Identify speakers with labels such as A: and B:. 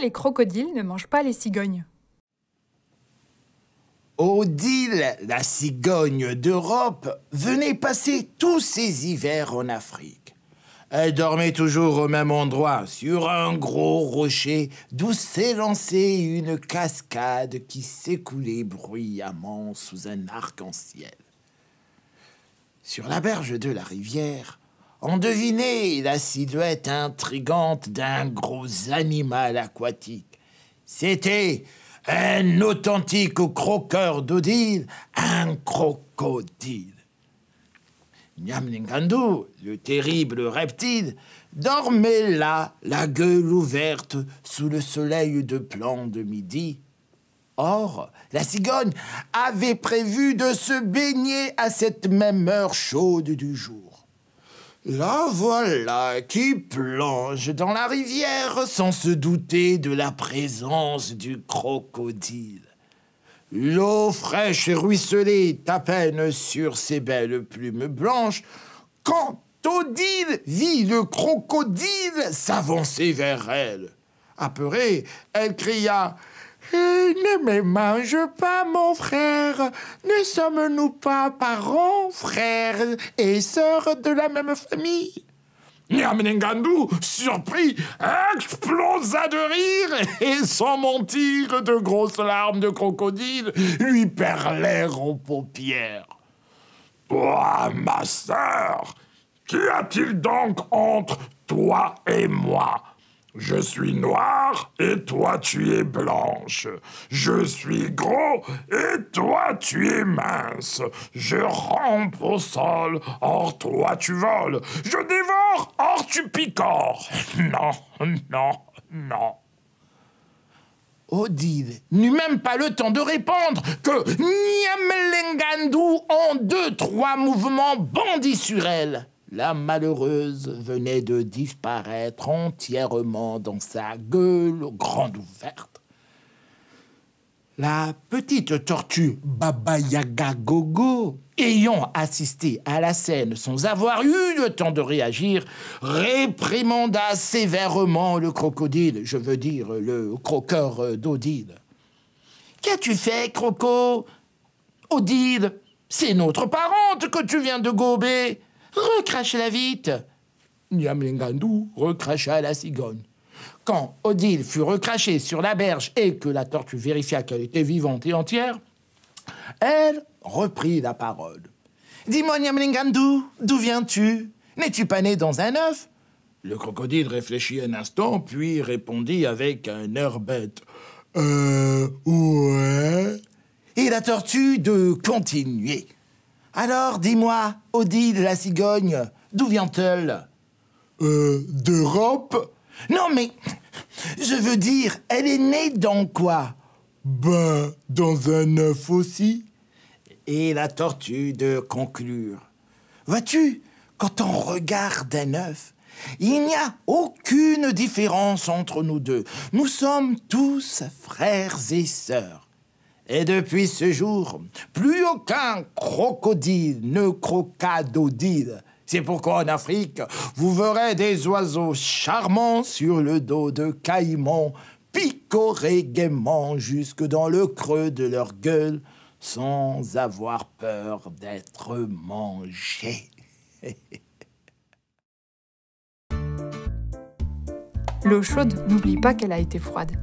A: les crocodiles ne mangent pas les cigognes Odile, la cigogne d'Europe, venait passer tous ses hivers en Afrique. Elle dormait toujours au même endroit, sur un gros rocher, d'où s'élançait une cascade qui s'écoulait bruyamment sous un arc-en-ciel. Sur la berge de la rivière, on devinait la silhouette intrigante d'un gros animal aquatique. C'était un authentique croqueur d'odile, un crocodile. Niam-Ningandu, le terrible reptile, dormait là, la gueule ouverte, sous le soleil de plan de midi. Or, la cigogne avait prévu de se baigner à cette même heure chaude du jour. La voilà qui plonge dans la rivière sans se douter de la présence du crocodile. L'eau fraîche et ruisselait à peine sur ses belles plumes blanches quand Odile vit le crocodile s'avancer vers elle. Apeurée, elle cria ne me mange pas, mon frère. Ne sommes-nous pas parents, frères et sœurs de la même famille Nyamenengandu, surpris, explosa de rire et, sans mentir, de grosses larmes de crocodile lui perlèrent aux paupières. Toi, ma sœur, qu'y a-t-il donc entre toi et moi je suis noir et toi tu es blanche. Je suis gros et toi tu es mince. Je rampe au sol, or toi tu voles. Je dévore, or tu picores. Non, non, non. Odile n'eut même pas le temps de répondre que Niamlengandou en deux, trois mouvements bondit sur elle. La malheureuse venait de disparaître entièrement dans sa gueule grande ouverte. La petite tortue Baba Gogo, ayant assisté à la scène sans avoir eu le temps de réagir, réprimanda sévèrement le crocodile, je veux dire le croqueur d'Odile. Qu'as-tu fait, Croco Odile, c'est notre parente que tu viens de gober. Recrache-la vite Niamlingandou recracha la cigogne. Quand Odile fut recrachée sur la berge et que la tortue vérifia qu'elle était vivante et entière, elle reprit la parole. Dis-moi, Niamlingandou, d'où viens-tu N'es-tu pas né dans un œuf Le crocodile réfléchit un instant, puis répondit avec un air bête. Euh, ouais. Et la tortue de continuer. Alors, dis-moi, Odile la cigogne, d'où vient-elle Euh, d'Europe Non, mais je veux dire, elle est née dans quoi Ben, dans un œuf aussi. Et la tortue de conclure. Vois-tu, quand on regarde un œuf, il n'y a aucune différence entre nous deux. Nous sommes tous frères et sœurs. Et depuis ce jour, plus aucun crocodile ne crocadodile. C'est pourquoi en Afrique, vous verrez des oiseaux charmants sur le dos de caïmans, picorer gaiement jusque dans le creux de leur gueule, sans avoir peur d'être mangés. L'eau chaude, n'oublie pas qu'elle a été froide.